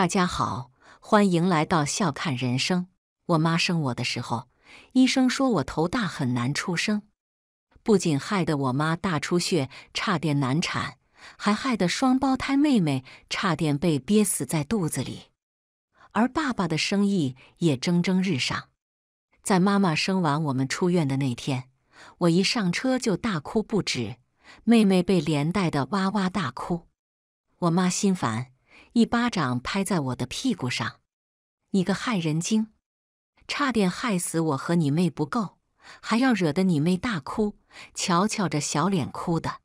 大家好，欢迎来到笑看人生。我妈生我的时候，医生说我头大，很难出生，不仅害得我妈大出血，差点难产，还害得双胞胎妹妹差点被憋死在肚子里。而爸爸的生意也蒸蒸日上。在妈妈生完我们出院的那天，我一上车就大哭不止，妹妹被连带的哇哇大哭，我妈心烦。一巴掌拍在我的屁股上！你个害人精，差点害死我和你妹不够，还要惹得你妹大哭。瞧瞧这小脸哭的。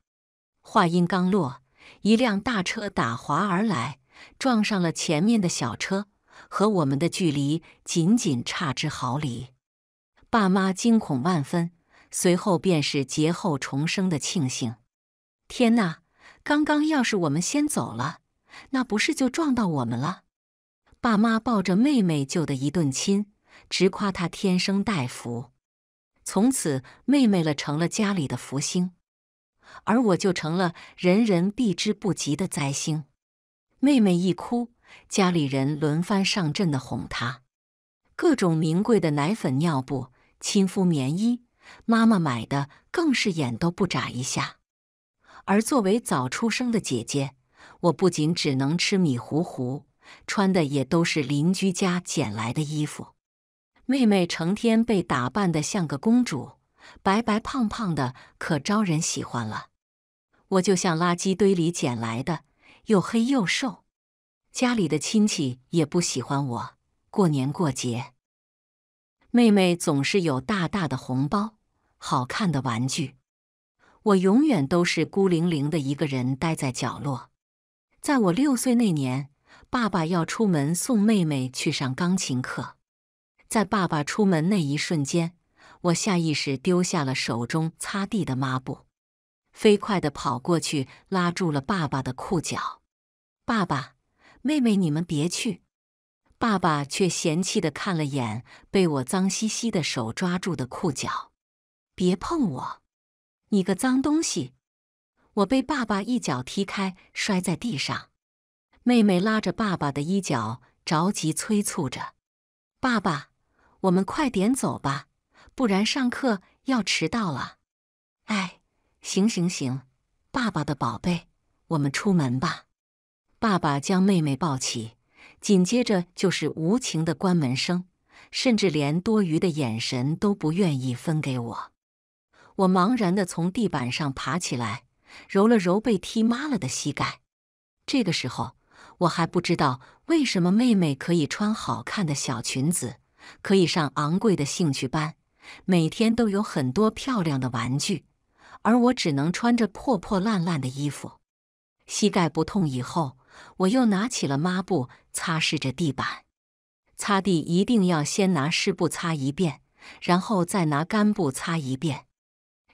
话音刚落，一辆大车打滑而来，撞上了前面的小车，和我们的距离仅仅差之毫厘。爸妈惊恐万分，随后便是劫后重生的庆幸。天哪！刚刚要是我们先走了。那不是就撞到我们了？爸妈抱着妹妹，就的一顿亲，直夸她天生带福。从此，妹妹了成了家里的福星，而我就成了人人避之不及的灾星。妹妹一哭，家里人轮番上阵的哄她，各种名贵的奶粉、尿布、亲肤棉衣，妈妈买的更是眼都不眨一下。而作为早出生的姐姐，我不仅只能吃米糊糊，穿的也都是邻居家捡来的衣服。妹妹成天被打扮的像个公主，白白胖胖的，可招人喜欢了。我就像垃圾堆里捡来的，又黑又瘦。家里的亲戚也不喜欢我。过年过节，妹妹总是有大大的红包、好看的玩具，我永远都是孤零零的一个人待在角落。在我六岁那年，爸爸要出门送妹妹去上钢琴课。在爸爸出门那一瞬间，我下意识丢下了手中擦地的抹布，飞快的跑过去拉住了爸爸的裤脚。爸爸，妹妹，你们别去！爸爸却嫌弃的看了眼被我脏兮兮的手抓住的裤脚，别碰我，你个脏东西！我被爸爸一脚踢开，摔在地上。妹妹拉着爸爸的衣角，着急催促着：“爸爸，我们快点走吧，不然上课要迟到了。”“哎，行行行，爸爸的宝贝，我们出门吧。”爸爸将妹妹抱起，紧接着就是无情的关门声，甚至连多余的眼神都不愿意分给我。我茫然的从地板上爬起来。揉了揉被踢麻了的膝盖，这个时候我还不知道为什么妹妹可以穿好看的小裙子，可以上昂贵的兴趣班，每天都有很多漂亮的玩具，而我只能穿着破破烂烂的衣服。膝盖不痛以后，我又拿起了抹布擦拭着地板。擦地一定要先拿湿布擦一遍，然后再拿干布擦一遍，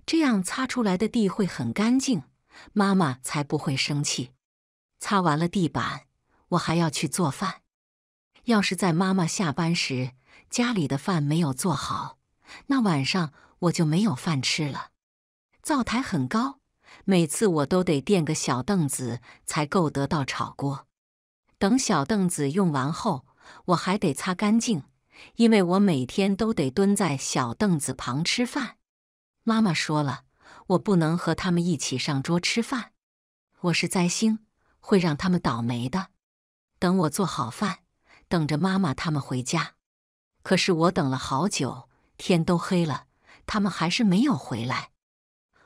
这样擦出来的地会很干净。妈妈才不会生气。擦完了地板，我还要去做饭。要是在妈妈下班时，家里的饭没有做好，那晚上我就没有饭吃了。灶台很高，每次我都得垫个小凳子才够得到炒锅。等小凳子用完后，我还得擦干净，因为我每天都得蹲在小凳子旁吃饭。妈妈说了。我不能和他们一起上桌吃饭，我是灾星，会让他们倒霉的。等我做好饭，等着妈妈他们回家。可是我等了好久，天都黑了，他们还是没有回来。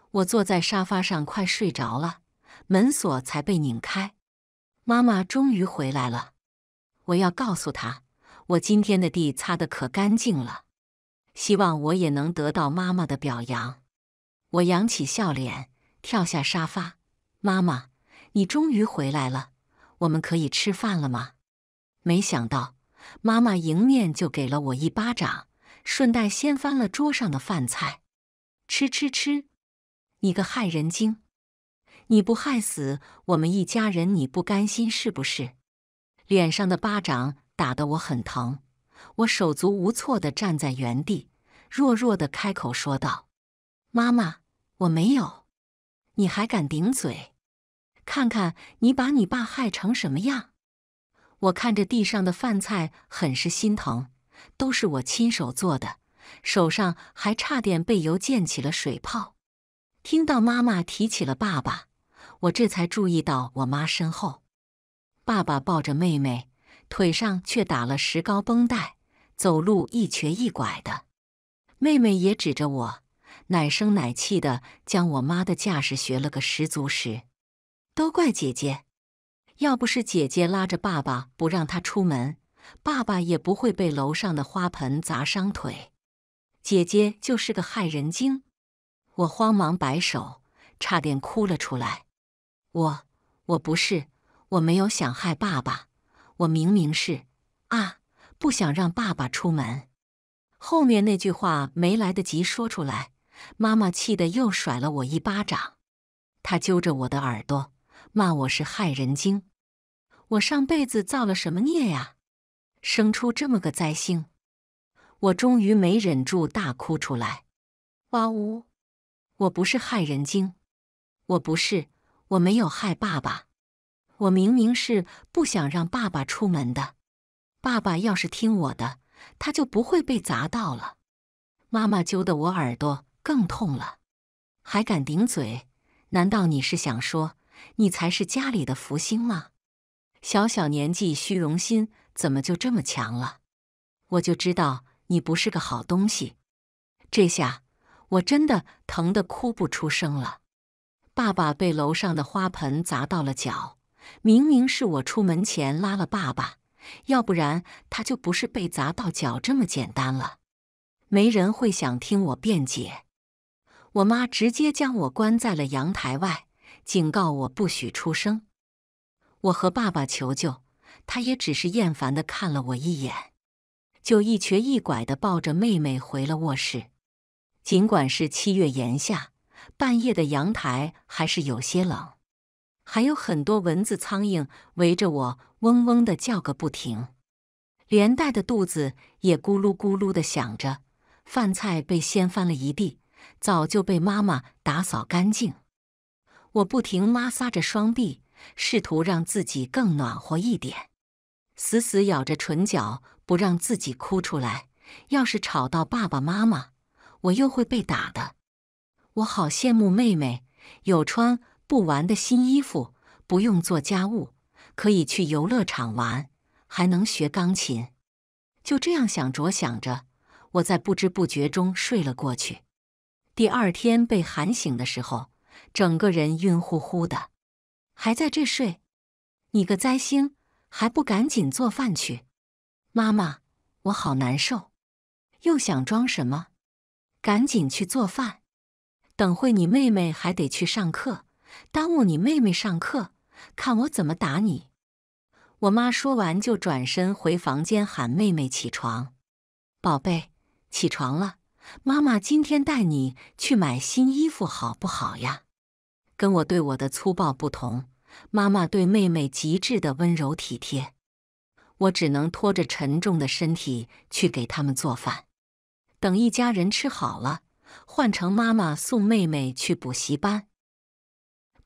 我坐在沙发上，快睡着了。门锁才被拧开，妈妈终于回来了。我要告诉她，我今天的地擦得可干净了，希望我也能得到妈妈的表扬。我扬起笑脸，跳下沙发。妈妈，你终于回来了，我们可以吃饭了吗？没想到，妈妈迎面就给了我一巴掌，顺带掀翻了桌上的饭菜。吃吃吃！你个害人精！你不害死我们一家人，你不甘心是不是？脸上的巴掌打得我很疼，我手足无措地站在原地，弱弱地开口说道：“妈妈。”我没有，你还敢顶嘴？看看你把你爸害成什么样！我看着地上的饭菜，很是心疼，都是我亲手做的，手上还差点被油溅起了水泡。听到妈妈提起了爸爸，我这才注意到我妈身后，爸爸抱着妹妹，腿上却打了石膏绷带，走路一瘸一拐的。妹妹也指着我。奶声奶气的将我妈的架势学了个十足十，都怪姐姐，要不是姐姐拉着爸爸不让他出门，爸爸也不会被楼上的花盆砸伤腿。姐姐就是个害人精。我慌忙摆手，差点哭了出来。我我不是，我没有想害爸爸，我明明是啊，不想让爸爸出门。后面那句话没来得及说出来。妈妈气得又甩了我一巴掌，她揪着我的耳朵骂我是害人精。我上辈子造了什么孽呀？生出这么个灾星！我终于没忍住大哭出来。哇呜！我不是害人精，我不是，我没有害爸爸。我明明是不想让爸爸出门的。爸爸要是听我的，他就不会被砸到了。妈妈揪得我耳朵。更痛了，还敢顶嘴？难道你是想说你才是家里的福星吗？小小年纪，虚荣心怎么就这么强了？我就知道你不是个好东西。这下我真的疼得哭不出声了。爸爸被楼上的花盆砸到了脚，明明是我出门前拉了爸爸，要不然他就不是被砸到脚这么简单了。没人会想听我辩解。我妈直接将我关在了阳台外，警告我不许出声。我和爸爸求救，他也只是厌烦的看了我一眼，就一瘸一拐的抱着妹妹回了卧室。尽管是七月炎夏，半夜的阳台还是有些冷，还有很多蚊子、苍蝇围着我嗡嗡的叫个不停，连带的肚子也咕噜咕噜的响着，饭菜被掀翻了一地。早就被妈妈打扫干净，我不停抹撒着双臂，试图让自己更暖和一点，死死咬着唇角，不让自己哭出来。要是吵到爸爸妈妈，我又会被打的。我好羡慕妹妹，有穿不完的新衣服，不用做家务，可以去游乐场玩，还能学钢琴。就这样想着想着，我在不知不觉中睡了过去。第二天被喊醒的时候，整个人晕乎乎的，还在这睡。你个灾星，还不赶紧做饭去！妈妈，我好难受，又想装什么？赶紧去做饭，等会你妹妹还得去上课，耽误你妹妹上课，看我怎么打你！我妈说完就转身回房间喊妹妹起床：“宝贝，起床了。”妈妈今天带你去买新衣服，好不好呀？跟我对我的粗暴不同，妈妈对妹妹极致的温柔体贴。我只能拖着沉重的身体去给他们做饭。等一家人吃好了，换成妈妈送妹妹去补习班。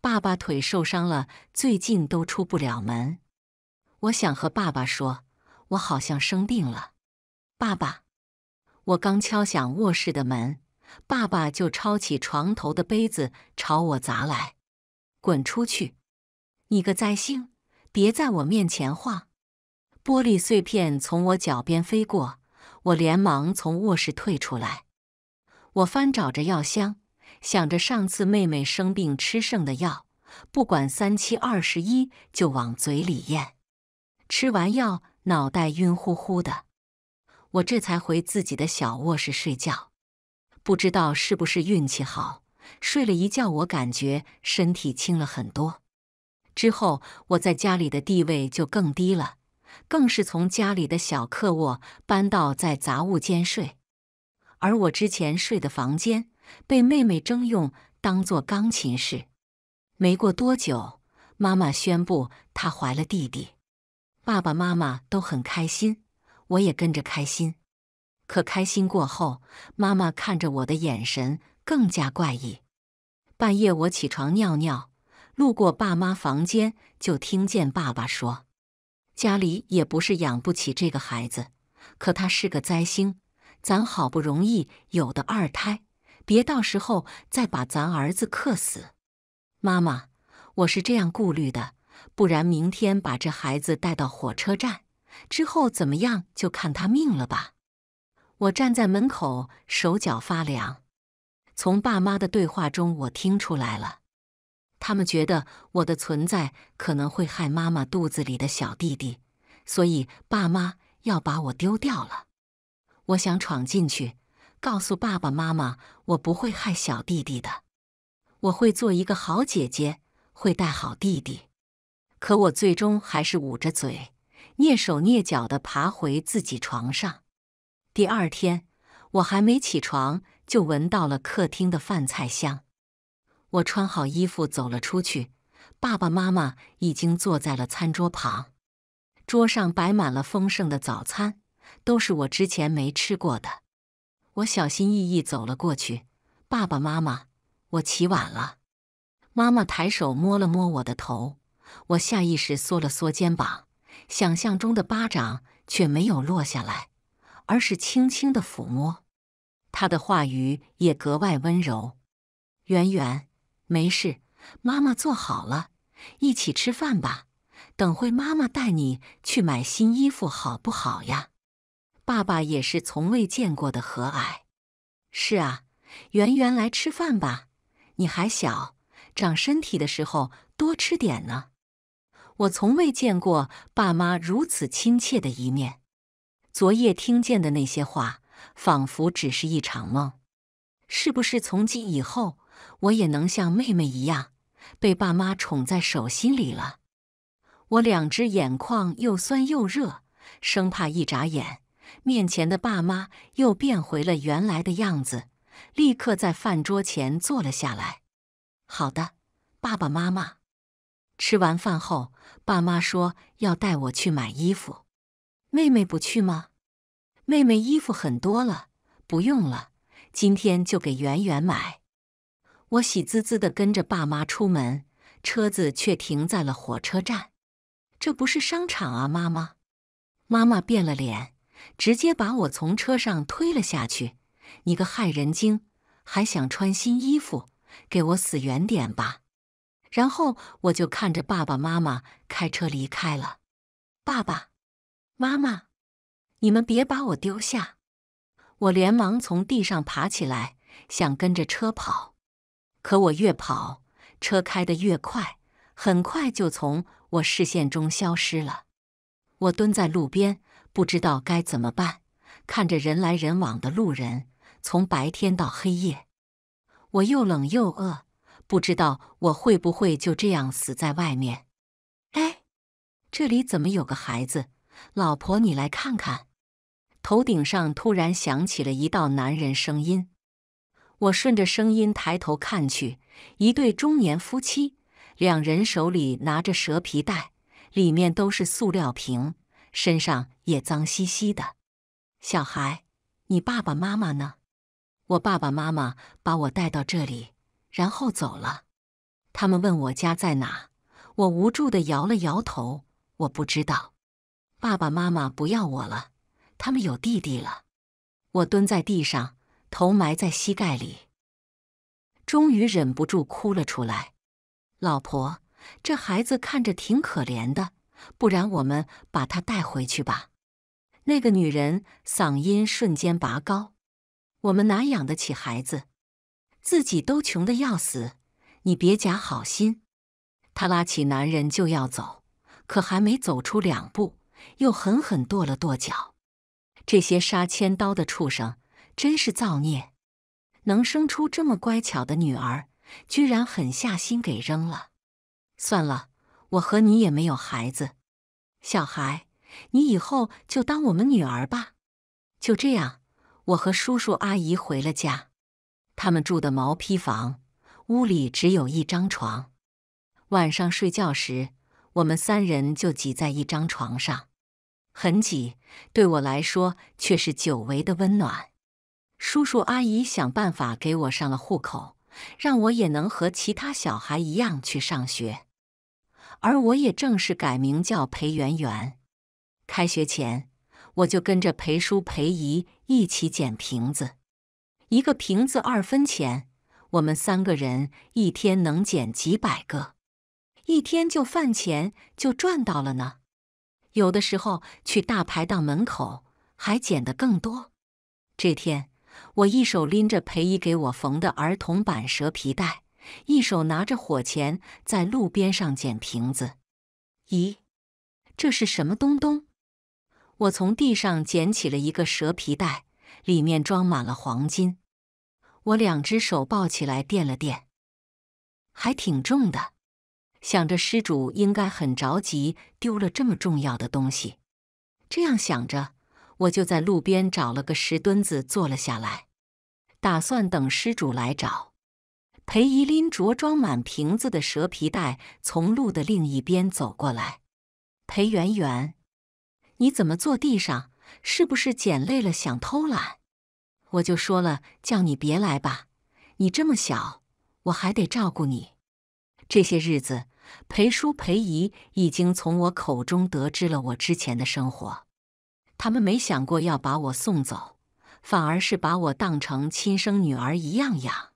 爸爸腿受伤了，最近都出不了门。我想和爸爸说，我好像生病了，爸爸。我刚敲响卧室的门，爸爸就抄起床头的杯子朝我砸来：“滚出去！你个灾星，别在我面前晃！”玻璃碎片从我脚边飞过，我连忙从卧室退出来。我翻找着药箱，想着上次妹妹生病吃剩的药，不管三七二十一就往嘴里咽。吃完药，脑袋晕乎乎的。我这才回自己的小卧室睡觉，不知道是不是运气好，睡了一觉，我感觉身体轻了很多。之后我在家里的地位就更低了，更是从家里的小客卧搬到在杂物间睡，而我之前睡的房间被妹妹征用当做钢琴室。没过多久，妈妈宣布她怀了弟弟，爸爸妈妈都很开心。我也跟着开心，可开心过后，妈妈看着我的眼神更加怪异。半夜我起床尿尿，路过爸妈房间，就听见爸爸说：“家里也不是养不起这个孩子，可他是个灾星，咱好不容易有的二胎，别到时候再把咱儿子克死。”妈妈，我是这样顾虑的，不然明天把这孩子带到火车站。之后怎么样就看他命了吧。我站在门口，手脚发凉。从爸妈的对话中，我听出来了，他们觉得我的存在可能会害妈妈肚子里的小弟弟，所以爸妈要把我丢掉了。我想闯进去，告诉爸爸妈妈，我不会害小弟弟的，我会做一个好姐姐，会带好弟弟。可我最终还是捂着嘴。蹑手蹑脚地爬回自己床上。第二天，我还没起床就闻到了客厅的饭菜香。我穿好衣服走了出去，爸爸妈妈已经坐在了餐桌旁，桌上摆满了丰盛的早餐，都是我之前没吃过的。我小心翼翼走了过去，爸爸妈妈，我起晚了。妈妈抬手摸了摸我的头，我下意识缩了缩肩膀。想象中的巴掌却没有落下来，而是轻轻的抚摸。他的话语也格外温柔。圆圆，没事，妈妈做好了，一起吃饭吧。等会妈妈带你去买新衣服，好不好呀？爸爸也是从未见过的和蔼。是啊，圆圆来吃饭吧。你还小，长身体的时候多吃点呢。我从未见过爸妈如此亲切的一面。昨夜听见的那些话，仿佛只是一场梦。是不是从今以后，我也能像妹妹一样，被爸妈宠在手心里了？我两只眼眶又酸又热，生怕一眨眼，面前的爸妈又变回了原来的样子。立刻在饭桌前坐了下来。好的，爸爸妈妈。吃完饭后，爸妈说要带我去买衣服。妹妹不去吗？妹妹衣服很多了，不用了，今天就给圆圆买。我喜滋滋的跟着爸妈出门，车子却停在了火车站。这不是商场啊，妈妈！妈妈变了脸，直接把我从车上推了下去。你个害人精，还想穿新衣服？给我死远点吧！然后我就看着爸爸妈妈开车离开了。爸爸妈妈，你们别把我丢下！我连忙从地上爬起来，想跟着车跑。可我越跑，车开得越快，很快就从我视线中消失了。我蹲在路边，不知道该怎么办，看着人来人往的路人，从白天到黑夜，我又冷又饿。不知道我会不会就这样死在外面？哎，这里怎么有个孩子？老婆，你来看看！头顶上突然响起了一道男人声音。我顺着声音抬头看去，一对中年夫妻，两人手里拿着蛇皮袋，里面都是塑料瓶，身上也脏兮兮的。小孩，你爸爸妈妈呢？我爸爸妈妈把我带到这里。然后走了。他们问我家在哪，我无助的摇了摇头，我不知道。爸爸妈妈不要我了，他们有弟弟了。我蹲在地上，头埋在膝盖里，终于忍不住哭了出来。老婆，这孩子看着挺可怜的，不然我们把他带回去吧。那个女人嗓音瞬间拔高，我们哪养得起孩子？自己都穷的要死，你别假好心。他拉起男人就要走，可还没走出两步，又狠狠跺了跺脚。这些杀千刀的畜生，真是造孽！能生出这么乖巧的女儿，居然狠下心给扔了。算了，我和你也没有孩子。小孩，你以后就当我们女儿吧。就这样，我和叔叔阿姨回了家。他们住的毛坯房，屋里只有一张床。晚上睡觉时，我们三人就挤在一张床上，很挤。对我来说，却是久违的温暖。叔叔阿姨想办法给我上了户口，让我也能和其他小孩一样去上学。而我也正式改名叫裴圆圆。开学前，我就跟着裴叔、裴姨一起捡瓶子。一个瓶子二分钱，我们三个人一天能捡几百个，一天就饭钱就赚到了呢。有的时候去大排档门口还捡得更多。这天，我一手拎着裴姨给我缝的儿童版蛇皮袋，一手拿着火钳在路边上捡瓶子。咦，这是什么东东？我从地上捡起了一个蛇皮袋，里面装满了黄金。我两只手抱起来垫了垫，还挺重的。想着施主应该很着急丢了这么重要的东西，这样想着，我就在路边找了个石墩子坐了下来，打算等施主来找。裴姨拎着装满瓶子的蛇皮袋从路的另一边走过来：“裴圆圆，你怎么坐地上？是不是捡累了想偷懒？”我就说了，叫你别来吧。你这么小，我还得照顾你。这些日子，裴叔、裴姨已经从我口中得知了我之前的生活。他们没想过要把我送走，反而是把我当成亲生女儿一样养。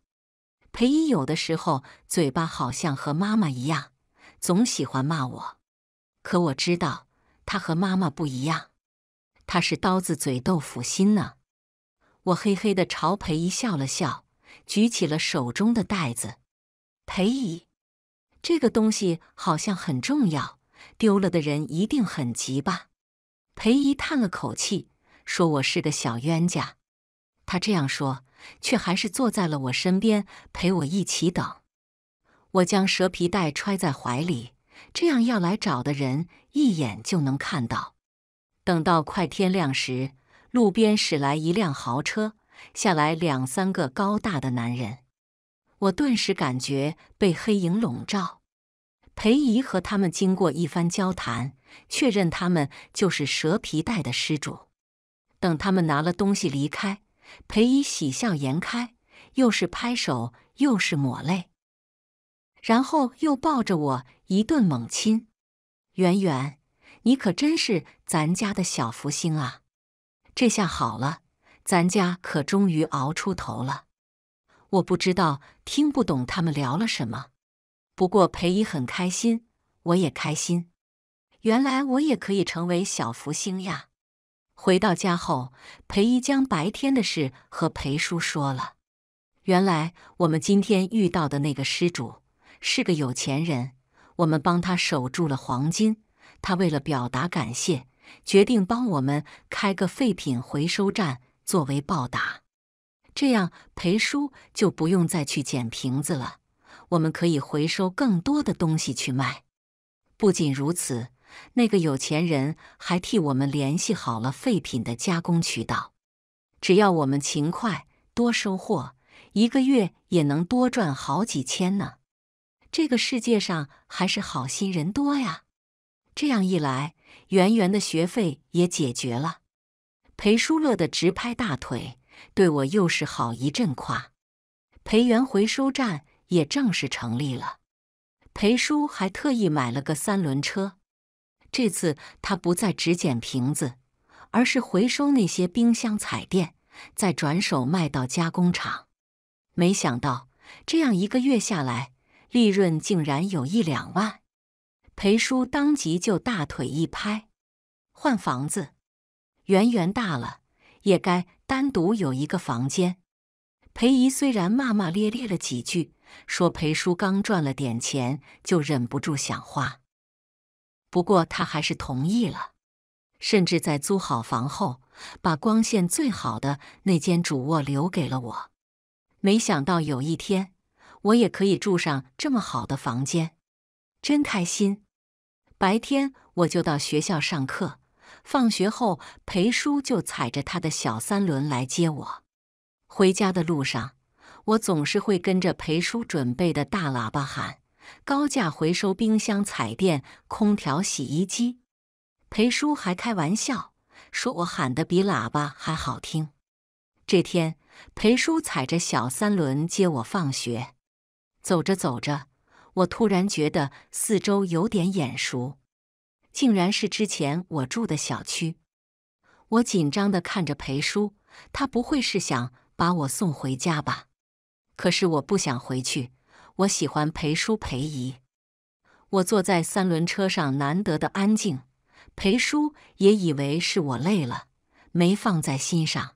裴姨有的时候嘴巴好像和妈妈一样，总喜欢骂我。可我知道，她和妈妈不一样，她是刀子嘴豆腐心呢。我嘿嘿的朝裴姨笑了笑，举起了手中的袋子。裴姨，这个东西好像很重要，丢了的人一定很急吧？裴姨叹了口气，说我是个小冤家。她这样说，却还是坐在了我身边，陪我一起等。我将蛇皮袋揣在怀里，这样要来找的人一眼就能看到。等到快天亮时。路边驶来一辆豪车，下来两三个高大的男人，我顿时感觉被黑影笼罩。裴姨和他们经过一番交谈，确认他们就是蛇皮袋的失主。等他们拿了东西离开，裴姨喜笑颜开，又是拍手又是抹泪，然后又抱着我一顿猛亲：“圆圆，你可真是咱家的小福星啊！”这下好了，咱家可终于熬出头了。我不知道，听不懂他们聊了什么。不过裴姨很开心，我也开心。原来我也可以成为小福星呀！回到家后，裴姨将白天的事和裴叔说了。原来我们今天遇到的那个失主是个有钱人，我们帮他守住了黄金。他为了表达感谢。决定帮我们开个废品回收站作为报答，这样裴叔就不用再去捡瓶子了。我们可以回收更多的东西去卖。不仅如此，那个有钱人还替我们联系好了废品的加工渠道。只要我们勤快，多收货，一个月也能多赚好几千呢。这个世界上还是好心人多呀。这样一来。圆圆的学费也解决了，裴书乐得直拍大腿，对我又是好一阵夸。裴园回收站也正式成立了，裴叔还特意买了个三轮车。这次他不再只捡瓶子，而是回收那些冰箱、彩电，再转手卖到加工厂。没想到这样一个月下来，利润竟然有一两万。裴叔当即就大腿一拍，换房子。圆圆大了，也该单独有一个房间。裴姨虽然骂骂咧咧了几句，说裴叔刚赚了点钱就忍不住想花，不过他还是同意了。甚至在租好房后，把光线最好的那间主卧留给了我。没想到有一天我也可以住上这么好的房间，真开心。白天我就到学校上课，放学后裴叔就踩着他的小三轮来接我。回家的路上，我总是会跟着裴叔准备的大喇叭喊：“高价回收冰箱、彩电、空调、洗衣机。”裴叔还开玩笑说：“我喊的比喇叭还好听。”这天，裴叔踩着小三轮接我放学，走着走着。我突然觉得四周有点眼熟，竟然是之前我住的小区。我紧张的看着裴叔，他不会是想把我送回家吧？可是我不想回去，我喜欢裴叔裴姨。我坐在三轮车上，难得的安静。裴叔也以为是我累了，没放在心上。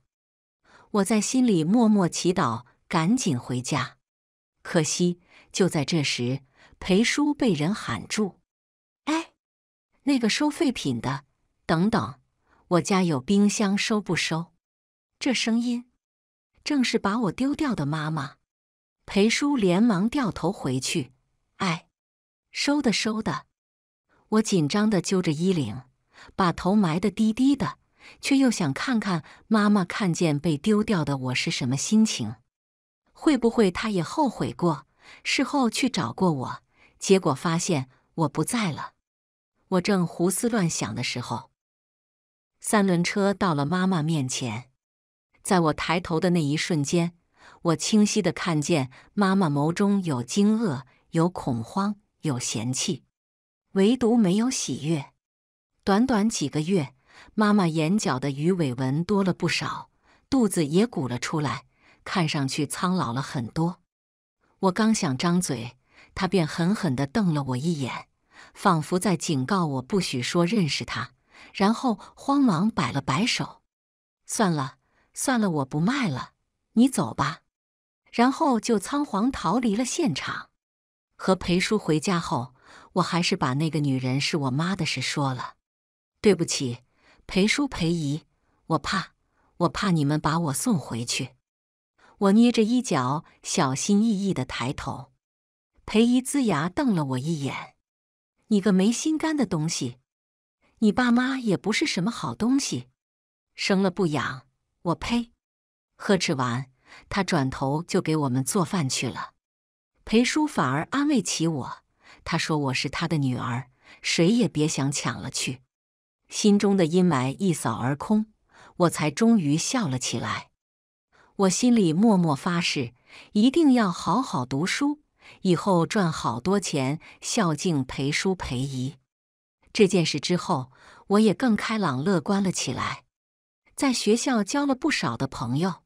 我在心里默默祈祷，赶紧回家。可惜，就在这时。裴叔被人喊住：“哎，那个收废品的，等等，我家有冰箱，收不收？”这声音正是把我丢掉的妈妈。裴叔连忙掉头回去。哎，收的收的。我紧张的揪着衣领，把头埋得低低的，却又想看看妈妈看见被丢掉的我是什么心情，会不会她也后悔过，事后去找过我？结果发现我不在了。我正胡思乱想的时候，三轮车到了妈妈面前。在我抬头的那一瞬间，我清晰的看见妈妈眸中有惊愕、有恐慌、有嫌弃，唯独没有喜悦。短短几个月，妈妈眼角的鱼尾纹多了不少，肚子也鼓了出来，看上去苍老了很多。我刚想张嘴。他便狠狠的瞪了我一眼，仿佛在警告我不许说认识他，然后慌忙摆了摆手，算了算了，我不卖了，你走吧。然后就仓皇逃离了现场。和裴叔回家后，我还是把那个女人是我妈的事说了。对不起，裴叔裴姨，我怕，我怕你们把我送回去。我捏着衣角，小心翼翼的抬头。裴姨呲牙瞪了我一眼：“你个没心肝的东西！你爸妈也不是什么好东西，生了不养，我呸！”呵斥完，他转头就给我们做饭去了。裴叔反而安慰起我，他说：“我是他的女儿，谁也别想抢了去。”心中的阴霾一扫而空，我才终于笑了起来。我心里默默发誓，一定要好好读书。以后赚好多钱孝敬裴叔裴姨。这件事之后，我也更开朗乐观了起来，在学校交了不少的朋友。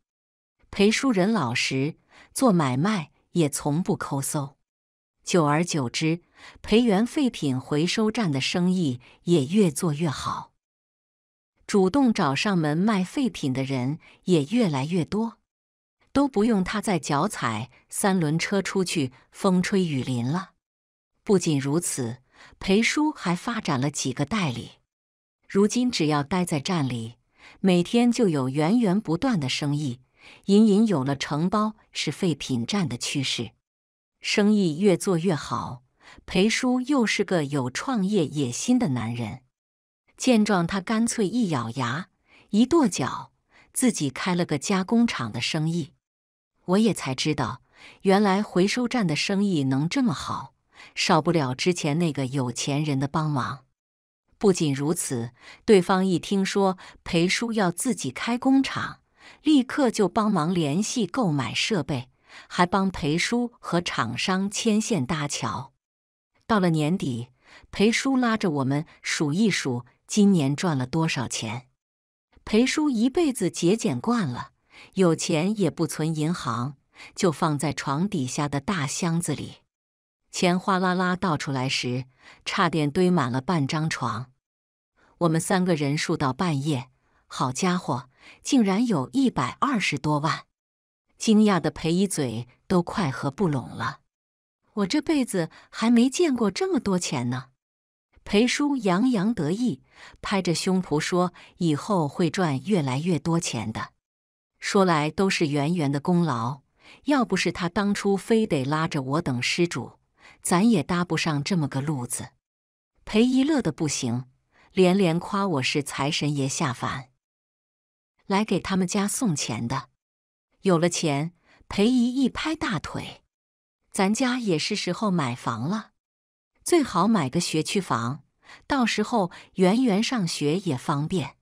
裴叔人老实，做买卖也从不抠搜，久而久之，裴园废品回收站的生意也越做越好，主动找上门卖废品的人也越来越多。都不用他再脚踩三轮车出去风吹雨淋了。不仅如此，裴叔还发展了几个代理，如今只要待在站里，每天就有源源不断的生意，隐隐有了承包是废品站的趋势。生意越做越好，裴叔又是个有创业野心的男人。见状，他干脆一咬牙，一跺脚，自己开了个加工厂的生意。我也才知道，原来回收站的生意能这么好，少不了之前那个有钱人的帮忙。不仅如此，对方一听说裴叔要自己开工厂，立刻就帮忙联系购买设备，还帮裴叔和厂商牵线搭桥。到了年底，裴叔拉着我们数一数今年赚了多少钱。裴叔一辈子节俭惯了。有钱也不存银行，就放在床底下的大箱子里。钱哗啦啦倒出来时，差点堆满了半张床。我们三个人数到半夜，好家伙，竟然有一百二十多万！惊讶的裴一嘴都快合不拢了。我这辈子还没见过这么多钱呢。裴叔洋洋得意，拍着胸脯说：“以后会赚越来越多钱的。”说来都是圆圆的功劳，要不是他当初非得拉着我等施主，咱也搭不上这么个路子。裴姨乐得不行，连连夸我是财神爷下凡，来给他们家送钱的。有了钱，裴姨一拍大腿，咱家也是时候买房了，最好买个学区房，到时候圆圆上学也方便。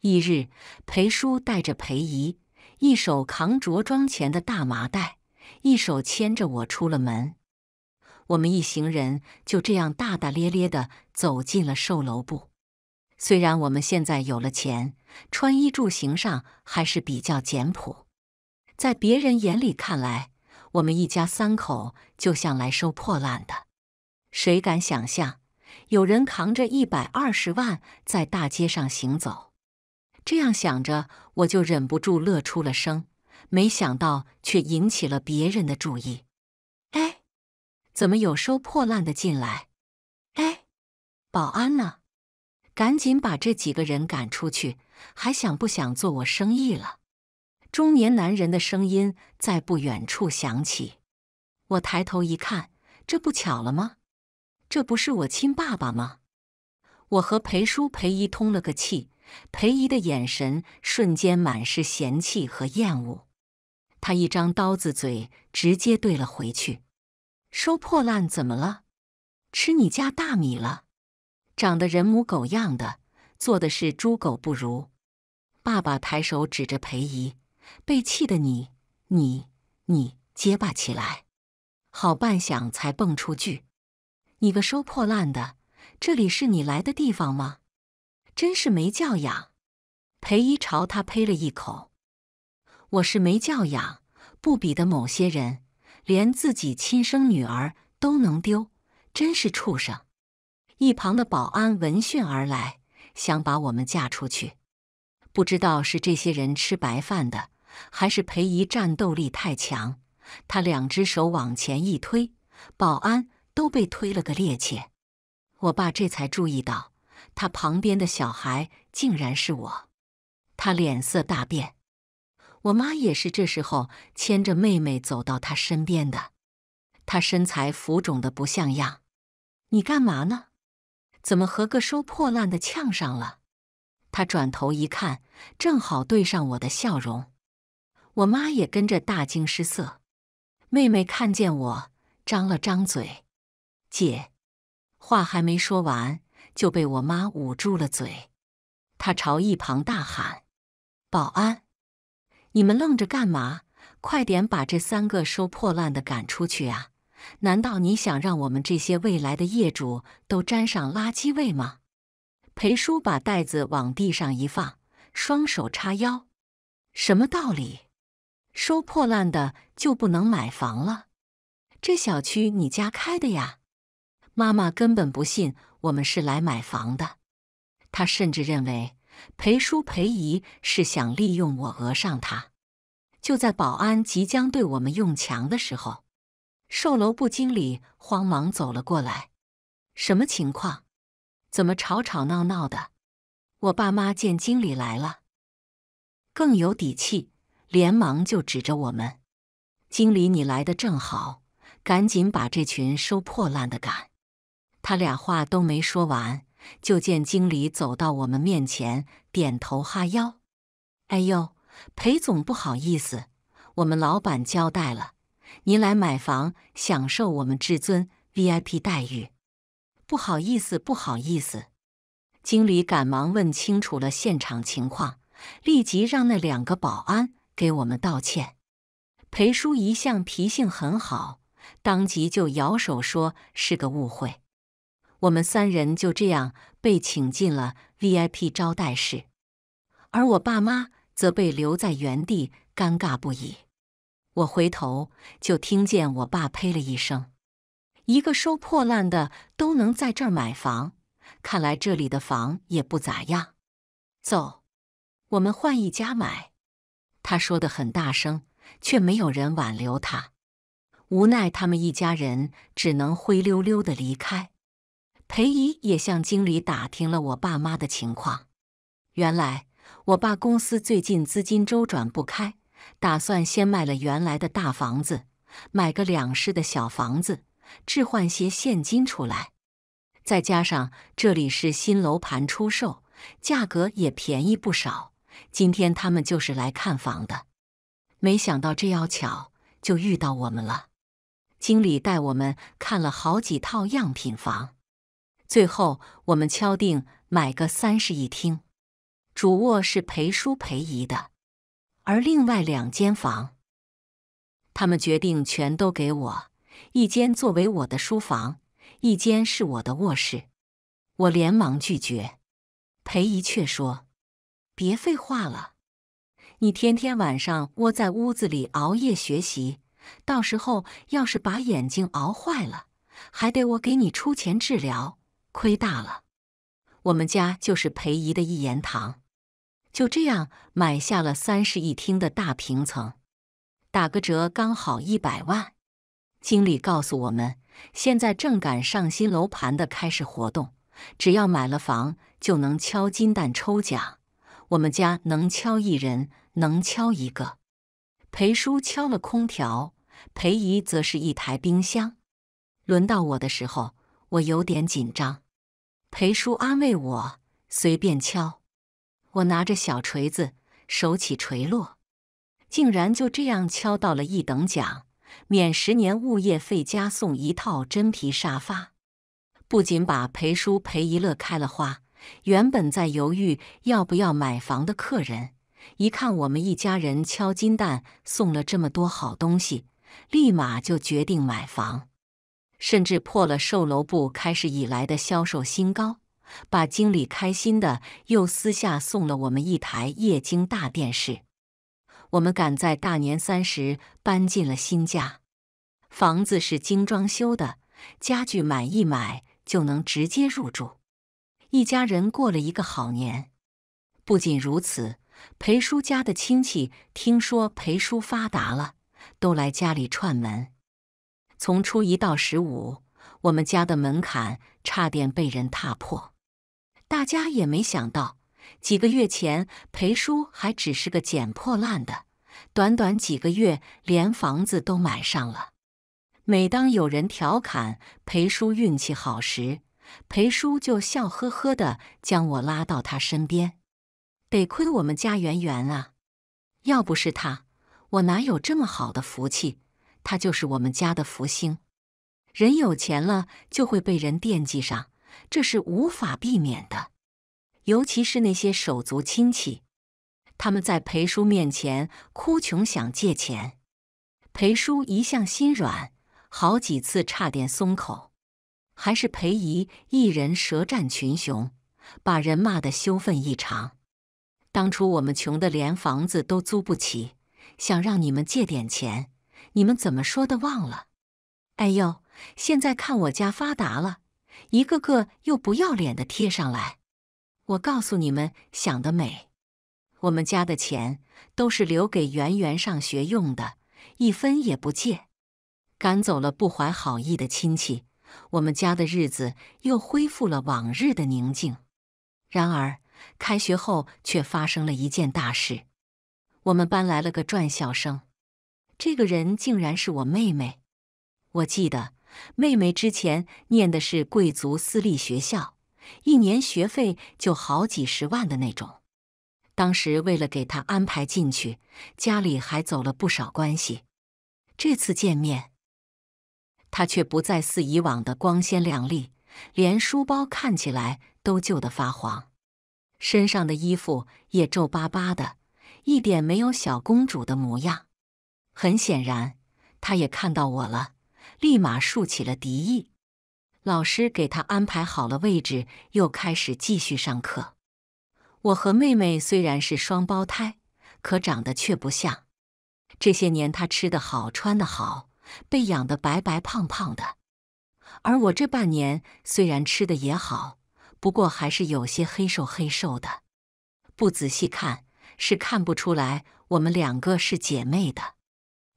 翌日，裴叔带着裴姨。一手扛着装钱的大麻袋，一手牵着我出了门。我们一行人就这样大大咧咧的走进了售楼部。虽然我们现在有了钱，穿衣住行上还是比较简朴。在别人眼里看来，我们一家三口就像来收破烂的。谁敢想象，有人扛着一百二十万在大街上行走？这样想着，我就忍不住乐出了声。没想到却引起了别人的注意。哎，怎么有收破烂的进来？哎，保安呢？赶紧把这几个人赶出去，还想不想做我生意了？中年男人的声音在不远处响起。我抬头一看，这不巧了吗？这不是我亲爸爸吗？我和裴叔、裴姨通了个气。裴姨的眼神瞬间满是嫌弃和厌恶，她一张刀子嘴直接怼了回去：“收破烂怎么了？吃你家大米了？长得人模狗样的，做的是猪狗不如。”爸爸抬手指着裴姨，被气的你你你结巴起来，好半晌才蹦出句：“你个收破烂的，这里是你来的地方吗？”真是没教养！裴姨朝他呸了一口：“我是没教养，不比的某些人，连自己亲生女儿都能丢，真是畜生！”一旁的保安闻讯而来，想把我们架出去。不知道是这些人吃白饭的，还是裴姨战斗力太强，他两只手往前一推，保安都被推了个趔趄。我爸这才注意到。他旁边的小孩竟然是我，他脸色大变。我妈也是这时候牵着妹妹走到他身边的，他身材浮肿的不像样。你干嘛呢？怎么和个收破烂的呛上了？他转头一看，正好对上我的笑容。我妈也跟着大惊失色。妹妹看见我，张了张嘴，姐，话还没说完。就被我妈捂住了嘴，她朝一旁大喊：“保安，你们愣着干嘛？快点把这三个收破烂的赶出去啊！难道你想让我们这些未来的业主都沾上垃圾味吗？”裴叔把袋子往地上一放，双手叉腰：“什么道理？收破烂的就不能买房了？这小区你家开的呀？”妈妈根本不信。我们是来买房的。他甚至认为裴叔、裴姨是想利用我讹上他。就在保安即将对我们用强的时候，售楼部经理慌忙走了过来：“什么情况？怎么吵吵闹闹的？”我爸妈见经理来了，更有底气，连忙就指着我们：“经理，你来的正好，赶紧把这群收破烂的赶！”他俩话都没说完，就见经理走到我们面前，点头哈腰：“哎呦，裴总，不好意思，我们老板交代了，您来买房享受我们至尊 VIP 待遇，不好意思，不好意思。”经理赶忙问清楚了现场情况，立即让那两个保安给我们道歉。裴叔一向脾性很好，当即就摇手说：“是个误会。”我们三人就这样被请进了 VIP 招待室，而我爸妈则被留在原地，尴尬不已。我回头就听见我爸呸了一声：“一个收破烂的都能在这儿买房，看来这里的房也不咋样。”走，我们换一家买。他说的很大声，却没有人挽留他。无奈，他们一家人只能灰溜溜的离开。裴姨也向经理打听了我爸妈的情况。原来我爸公司最近资金周转不开，打算先卖了原来的大房子，买个两室的小房子，置换些现金出来。再加上这里是新楼盘出售，价格也便宜不少。今天他们就是来看房的，没想到这要巧，就遇到我们了。经理带我们看了好几套样品房。最后，我们敲定买个三室一厅，主卧是裴叔裴姨的，而另外两间房，他们决定全都给我，一间作为我的书房，一间是我的卧室。我连忙拒绝，裴姨却说：“别废话了，你天天晚上窝在屋子里熬夜学习，到时候要是把眼睛熬坏了，还得我给你出钱治疗。”亏大了！我们家就是裴姨的一言堂，就这样买下了三室一厅的大平层，打个折刚好一百万。经理告诉我们，现在正赶上新楼盘的开始活动，只要买了房就能敲金蛋抽奖。我们家能敲一人，能敲一个。裴叔敲了空调，裴姨则是一台冰箱。轮到我的时候。我有点紧张，裴叔安慰我：“随便敲。”我拿着小锤子，手起锤落，竟然就这样敲到了一等奖，免十年物业费，加送一套真皮沙发。不仅把裴叔、裴一乐开了花。原本在犹豫要不要买房的客人，一看我们一家人敲金蛋，送了这么多好东西，立马就决定买房。甚至破了售楼部开始以来的销售新高，把经理开心的又私下送了我们一台液晶大电视。我们赶在大年三十搬进了新家，房子是精装修的，家具买一买就能直接入住，一家人过了一个好年。不仅如此，裴叔家的亲戚听说裴叔发达了，都来家里串门。从初一到十五，我们家的门槛差点被人踏破。大家也没想到，几个月前裴叔还只是个捡破烂的，短短几个月，连房子都买上了。每当有人调侃裴叔运气好时，裴叔就笑呵呵的将我拉到他身边。得亏我们家圆圆啊，要不是他，我哪有这么好的福气？他就是我们家的福星，人有钱了就会被人惦记上，这是无法避免的。尤其是那些手足亲戚，他们在裴叔面前哭穷想借钱，裴叔一向心软，好几次差点松口，还是裴姨一人舌战群雄，把人骂得羞愤异常。当初我们穷得连房子都租不起，想让你们借点钱。你们怎么说的忘了？哎呦，现在看我家发达了，一个个又不要脸的贴上来。我告诉你们，想得美！我们家的钱都是留给圆圆上学用的，一分也不借。赶走了不怀好意的亲戚，我们家的日子又恢复了往日的宁静。然而，开学后却发生了一件大事：我们搬来了个转校生。这个人竟然是我妹妹，我记得妹妹之前念的是贵族私立学校，一年学费就好几十万的那种。当时为了给她安排进去，家里还走了不少关系。这次见面，她却不再似以往的光鲜亮丽，连书包看起来都旧得发黄，身上的衣服也皱巴巴的，一点没有小公主的模样。很显然，他也看到我了，立马竖起了敌意。老师给他安排好了位置，又开始继续上课。我和妹妹虽然是双胞胎，可长得却不像。这些年，她吃得好，穿得好，被养得白白胖胖的；而我这半年虽然吃的也好，不过还是有些黑瘦黑瘦的。不仔细看，是看不出来我们两个是姐妹的。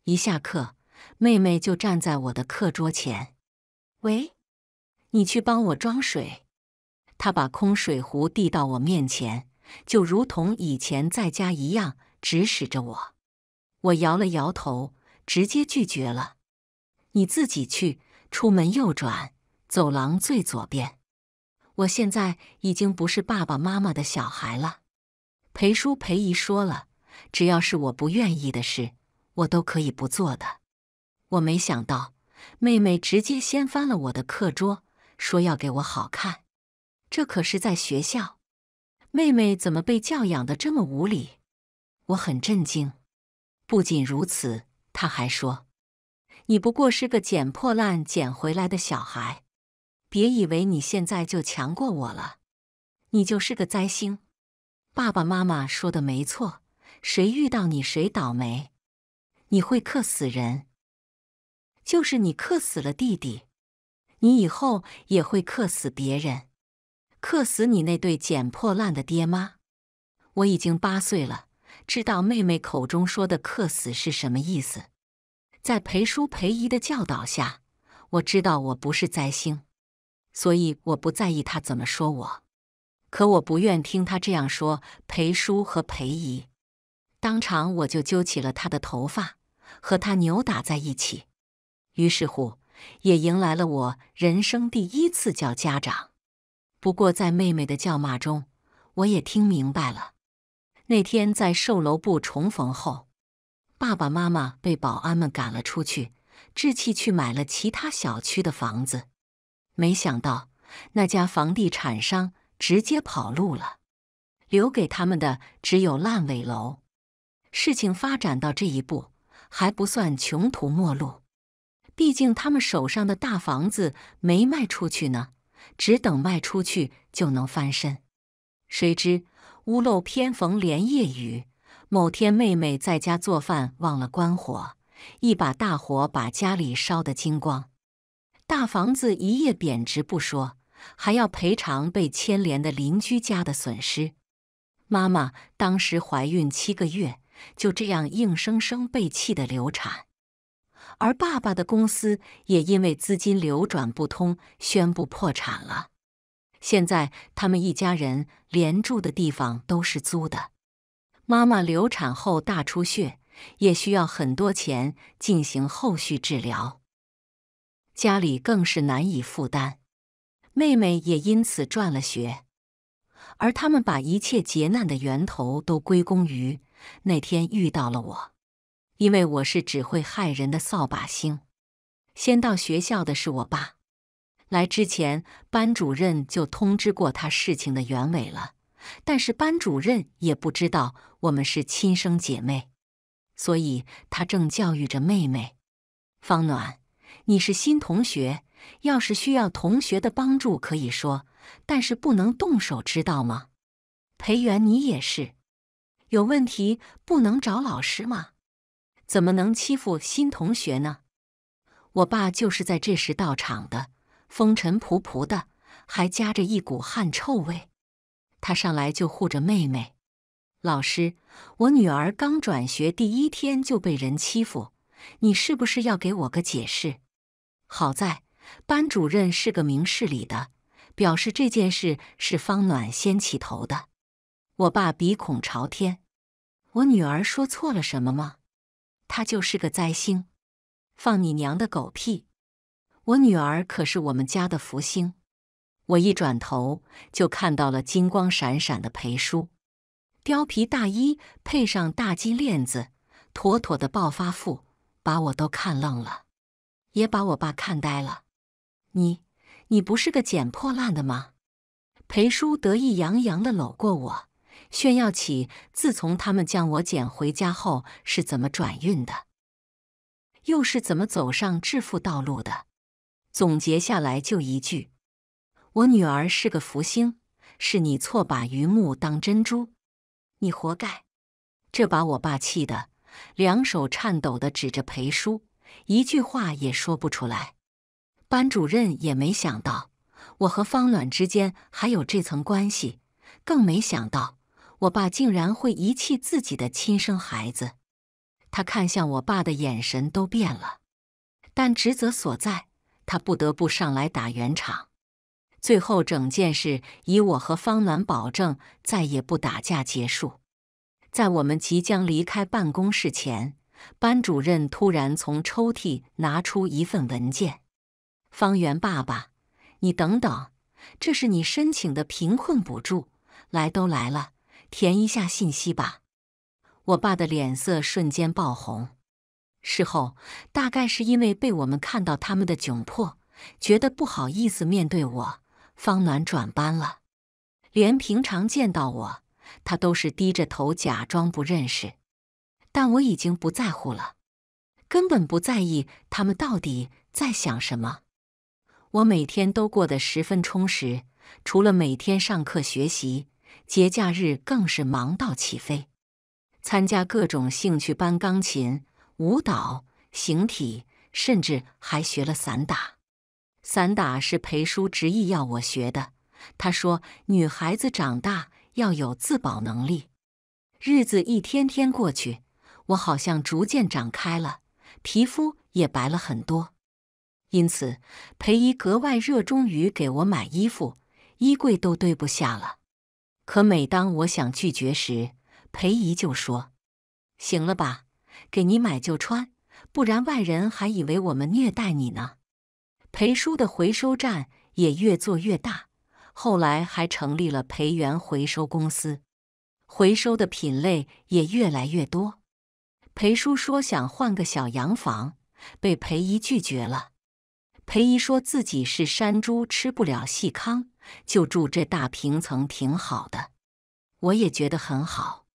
一下课，妹妹就站在我的课桌前：“喂，你去帮我装水。”她把空水壶递到我面前，就如同以前在家一样指使着我。我摇了摇头，直接拒绝了：“你自己去，出门右转，走廊最左边。”我现在已经不是爸爸妈妈的小孩了。裴叔、裴姨说了，只要是我不愿意的事。我都可以不做的，我没想到妹妹直接掀翻了我的课桌，说要给我好看。这可是在学校，妹妹怎么被教养的这么无理？我很震惊。不仅如此，她还说：“你不过是个捡破烂捡回来的小孩，别以为你现在就强过我了，你就是个灾星。”爸爸妈妈说的没错，谁遇到你谁倒霉。你会克死人，就是你克死了弟弟，你以后也会克死别人，克死你那对捡破烂的爹妈。我已经八岁了，知道妹妹口中说的“克死”是什么意思。在裴叔、裴姨的教导下，我知道我不是灾星，所以我不在意他怎么说我。可我不愿听他这样说，裴叔和裴姨当场我就揪起了他的头发。和他扭打在一起，于是乎，也迎来了我人生第一次叫家长。不过，在妹妹的叫骂中，我也听明白了。那天在售楼部重逢后，爸爸妈妈被保安们赶了出去，志气去买了其他小区的房子。没想到，那家房地产商直接跑路了，留给他们的只有烂尾楼。事情发展到这一步。还不算穷途末路，毕竟他们手上的大房子没卖出去呢，只等卖出去就能翻身。谁知屋漏偏逢连夜雨，某天妹妹在家做饭忘了关火，一把大火把家里烧得精光，大房子一夜贬值不说，还要赔偿被牵连的邻居家的损失。妈妈当时怀孕七个月。就这样硬生生被气的流产，而爸爸的公司也因为资金流转不通宣布破产了。现在他们一家人连住的地方都是租的。妈妈流产后大出血，也需要很多钱进行后续治疗，家里更是难以负担。妹妹也因此转了学，而他们把一切劫难的源头都归功于。那天遇到了我，因为我是只会害人的扫把星。先到学校的是我爸，来之前班主任就通知过他事情的原委了。但是班主任也不知道我们是亲生姐妹，所以他正教育着妹妹方暖：“你是新同学，要是需要同学的帮助可以说，但是不能动手，知道吗？”裴元，你也是。有问题不能找老师吗？怎么能欺负新同学呢？我爸就是在这时到场的，风尘仆仆的，还夹着一股汗臭味。他上来就护着妹妹。老师，我女儿刚转学第一天就被人欺负，你是不是要给我个解释？好在班主任是个明事理的，表示这件事是方暖先起头的。我爸鼻孔朝天。我女儿说错了什么吗？她就是个灾星！放你娘的狗屁！我女儿可是我们家的福星。我一转头就看到了金光闪闪的裴叔，貂皮大衣配上大金链子，妥妥的暴发富，把我都看愣了，也把我爸看呆了。你，你不是个捡破烂的吗？裴叔得意洋洋的搂过我。炫耀起自从他们将我捡回家后是怎么转运的，又是怎么走上致富道路的。总结下来就一句：“我女儿是个福星，是你错把榆木当珍珠，你活该。”这把我爸气的，两手颤抖的指着裴叔，一句话也说不出来。班主任也没想到我和方暖之间还有这层关系，更没想到。我爸竟然会遗弃自己的亲生孩子，他看向我爸的眼神都变了。但职责所在，他不得不上来打圆场。最后，整件事以我和方暖保证再也不打架结束。在我们即将离开办公室前，班主任突然从抽屉拿出一份文件：“方圆爸爸，你等等，这是你申请的贫困补助，来都来了。”填一下信息吧。我爸的脸色瞬间爆红。事后大概是因为被我们看到他们的窘迫，觉得不好意思面对我，方暖转班了，连平常见到我，他都是低着头假装不认识。但我已经不在乎了，根本不在意他们到底在想什么。我每天都过得十分充实，除了每天上课学习。节假日更是忙到起飞，参加各种兴趣班，钢琴、舞蹈、形体，甚至还学了散打。散打是裴叔执意要我学的，他说：“女孩子长大要有自保能力。”日子一天天过去，我好像逐渐长开了，皮肤也白了很多。因此，裴姨格外热衷于给我买衣服，衣柜都堆不下了。可每当我想拒绝时，裴姨就说：“行了吧，给你买就穿，不然外人还以为我们虐待你呢。”裴叔的回收站也越做越大，后来还成立了裴源回收公司，回收的品类也越来越多。裴叔说想换个小洋房，被裴姨拒绝了。裴姨说自己是山猪，吃不了细糠。就住这大平层挺好的，我也觉得很好。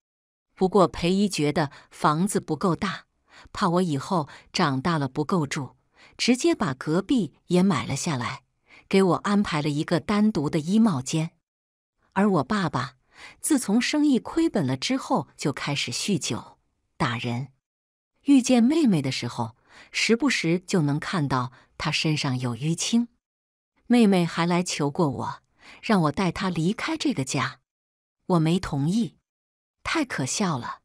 不过裴姨觉得房子不够大，怕我以后长大了不够住，直接把隔壁也买了下来，给我安排了一个单独的衣帽间。而我爸爸自从生意亏本了之后，就开始酗酒、打人。遇见妹妹的时候，时不时就能看到她身上有淤青。妹妹还来求过我。让我带她离开这个家，我没同意，太可笑了。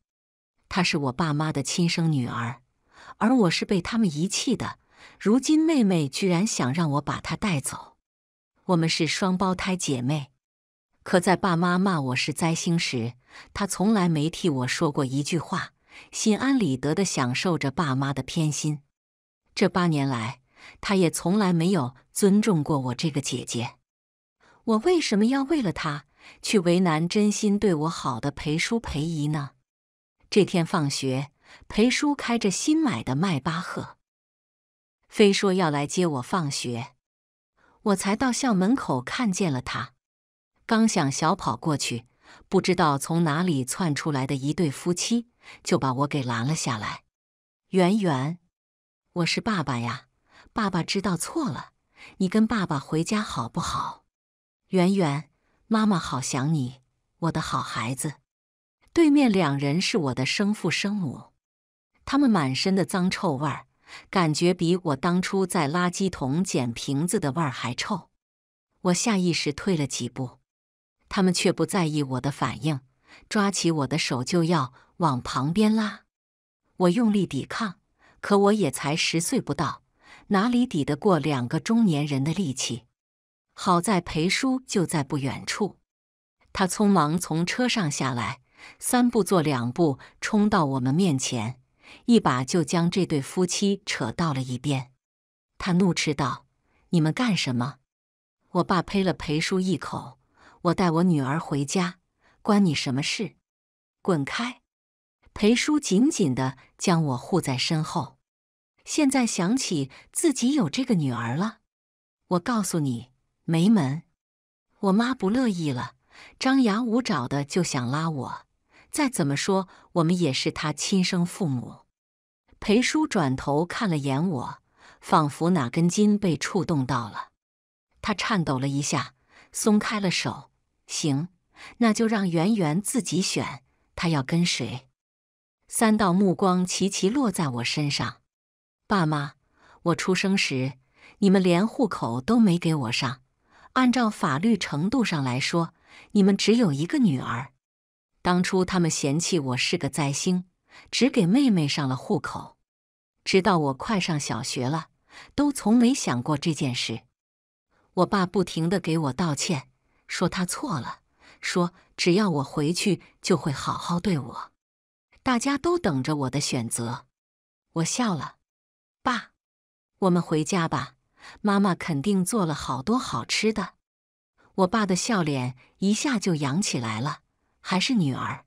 她是我爸妈的亲生女儿，而我是被他们遗弃的。如今妹妹居然想让我把她带走，我们是双胞胎姐妹。可在爸妈骂我是灾星时，她从来没替我说过一句话，心安理得地享受着爸妈的偏心。这八年来，她也从来没有尊重过我这个姐姐。我为什么要为了他去为难真心对我好的裴叔裴姨呢？这天放学，裴叔开着新买的迈巴赫，非说要来接我放学，我才到校门口看见了他。刚想小跑过去，不知道从哪里窜出来的一对夫妻就把我给拦了下来。圆圆，我是爸爸呀，爸爸知道错了，你跟爸爸回家好不好？圆圆，妈妈好想你，我的好孩子。对面两人是我的生父生母，他们满身的脏臭味儿，感觉比我当初在垃圾桶捡瓶子的味儿还臭。我下意识退了几步，他们却不在意我的反应，抓起我的手就要往旁边拉。我用力抵抗，可我也才十岁不到，哪里抵得过两个中年人的力气？好在裴叔就在不远处，他匆忙从车上下来，三步做两步冲到我们面前，一把就将这对夫妻扯到了一边。他怒斥道：“你们干什么？我爸呸了裴叔一口。我带我女儿回家，关你什么事？滚开！”裴叔紧紧的将我护在身后。现在想起自己有这个女儿了，我告诉你。没门！我妈不乐意了，张牙舞爪的就想拉我。再怎么说，我们也是她亲生父母。裴叔转头看了眼我，仿佛哪根筋被触动到了，他颤抖了一下，松开了手。行，那就让圆圆自己选，她要跟谁？三道目光齐齐落在我身上。爸妈，我出生时，你们连户口都没给我上。按照法律程度上来说，你们只有一个女儿。当初他们嫌弃我是个灾星，只给妹妹上了户口。直到我快上小学了，都从没想过这件事。我爸不停地给我道歉，说他错了，说只要我回去就会好好对我。大家都等着我的选择。我笑了，爸，我们回家吧。妈妈肯定做了好多好吃的，我爸的笑脸一下就扬起来了。还是女儿，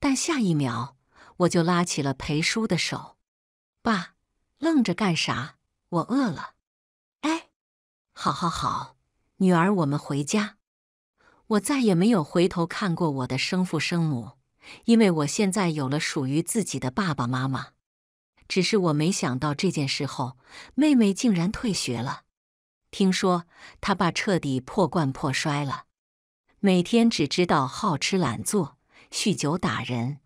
但下一秒我就拉起了裴叔的手。爸，愣着干啥？我饿了。哎，好好好，女儿，我们回家。我再也没有回头看过我的生父生母，因为我现在有了属于自己的爸爸妈妈。只是我没想到这件事后，妹妹竟然退学了。听说他爸彻底破罐破摔了，每天只知道好吃懒做、酗酒打人。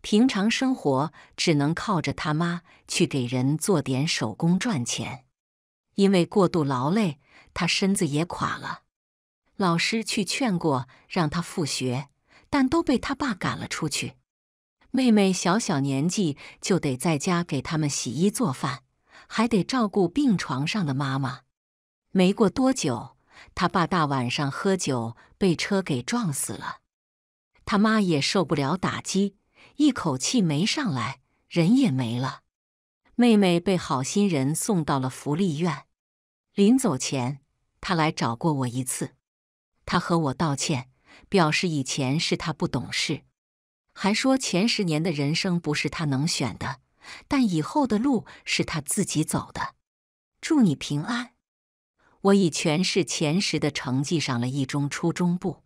平常生活只能靠着他妈去给人做点手工赚钱。因为过度劳累，他身子也垮了。老师去劝过，让他复学，但都被他爸赶了出去。妹妹小小年纪就得在家给他们洗衣做饭，还得照顾病床上的妈妈。没过多久，他爸大晚上喝酒被车给撞死了，他妈也受不了打击，一口气没上来，人也没了。妹妹被好心人送到了福利院。临走前，她来找过我一次，她和我道歉，表示以前是他不懂事。还说前十年的人生不是他能选的，但以后的路是他自己走的。祝你平安！我以全市前十的成绩上了一中初中部，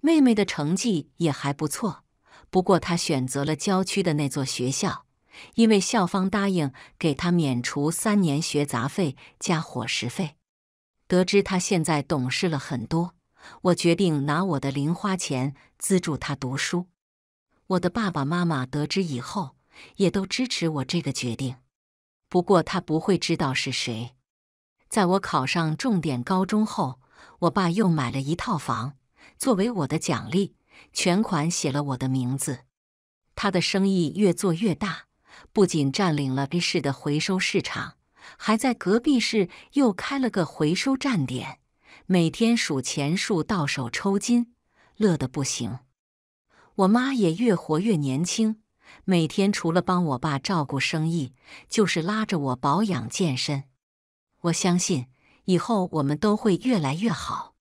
妹妹的成绩也还不错，不过她选择了郊区的那座学校，因为校方答应给她免除三年学杂费加伙食费。得知她现在懂事了很多，我决定拿我的零花钱资助她读书。我的爸爸妈妈得知以后，也都支持我这个决定。不过他不会知道是谁。在我考上重点高中后，我爸又买了一套房作为我的奖励，全款写了我的名字。他的生意越做越大，不仅占领了这市的回收市场，还在隔壁市又开了个回收站点，每天数钱数到手抽筋，乐得不行。我妈也越活越年轻，每天除了帮我爸照顾生意，就是拉着我保养健身。我相信以后我们都会越来越好。